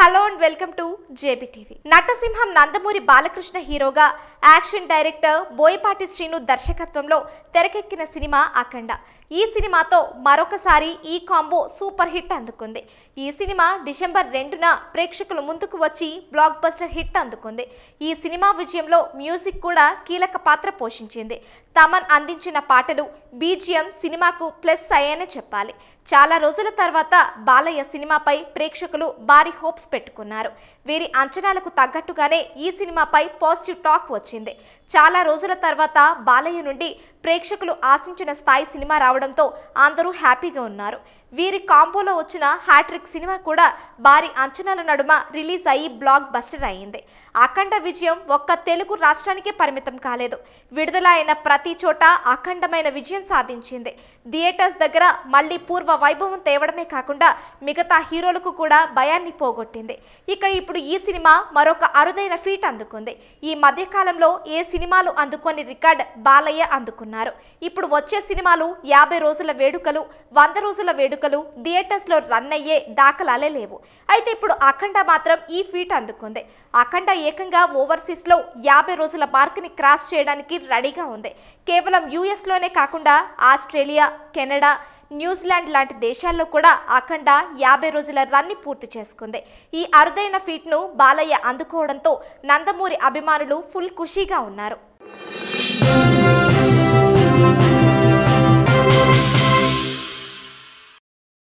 hello and welcome to JBTV నటసింహం నందమూరి బాలకృష్ణ హీరోగా action director Boyapati Srinu దర్శకత్వంలో తెరకెక్కిన సినిమా అఖండ ఈ సినిమాతో మరొకసారి ఈ కాంబో సూపర్ హిట్ అందుకుంది ఈ సినిమా డిసెంబర్ రెండున ప్రేక్షకుల ముందుకు వచ్చి బ్లాక్ బస్టర్ హిట్ అందుకుంది ఈ సినిమా విజయంలో మ్యూజిక్ కూడా కీలక పాత్ర పోషించింది తమన్ అందించిన పాటలు బీజిఎం సినిమాకు ప్లస్ అయ్యాయనే చెప్పాలి చాలా రోజుల తర్వాత బాలయ్య సినిమాపై ప్రేక్షకులు భారీ హోప్స్ పెట్టుకున్నారు వీరి అంచనాలకు తగ్గట్టుగానే ఈ సినిమాపై పాజిటివ్ టాక్ వచ్చింది చాలా రోజుల తర్వాత బాలయ్య నుండి ప్రేక్షకులు ఆశించిన స్థాయి సినిమా రావడంతో అందరూ హ్యాపీగా ఉన్నారు వీరి కాంబోలో వచ్చిన హ్యాట్రిక్ సినిమా కూడా భారీ అంచనాల నడుమ రిలీజ్ అయ్యి బ్లాక్ బస్టర్ అయింది అఖండ విజయం ఒక్క తెలుగు రాష్ట్రానికే పరిమితం కాలేదు విడుదల అయిన ప్రతి చోట అఖండమైన విజయం సాధించింది థియేటర్స్ దగ్గర మళ్ళీ పూర్వ వైభవం తేవడమే కాకుండా మిగతా హీరోలకు కూడా భయాన్ని పోగొట్టింది ఇక ఇప్పుడు ఈ సినిమా మరొక అరుదైన ఫీట్ అందుకుంది ఈ మధ్యకాలంలో ఏ సినిమాలు అందుకొని రికార్డ్ బాలయ్య అందుకున్నారు ఇప్పుడు వచ్చే సినిమాలు యాభై రోజుల వేడుకలు వంద రోజుల వేడుకలు థియేటర్స్లో రన్ అయ్యే దాఖలాలే లేవు అయితే ఇప్పుడు అఖండ మాత్రం ఈ ఫీట్ అందుకుంది అఖండ ఏకంగా ఓవర్సీస్లో యాభై రోజుల ని క్రాస్ చేయడానికి రెడీగా ఉంది కేవలం యూఎస్లోనే కాకుండా ఆస్ట్రేలియా కెనడా న్యూజిలాండ్ లాంటి దేశాల్లో కూడా అఖండ యాభై రోజుల రన్ని పూర్తి చేసుకుంది ఈ అరుదైన ఫీట్ను బాలయ్య అందుకోవడంతో నందమూరి అభిమానులు ఫుల్ ఖుషీగా ఉన్నారు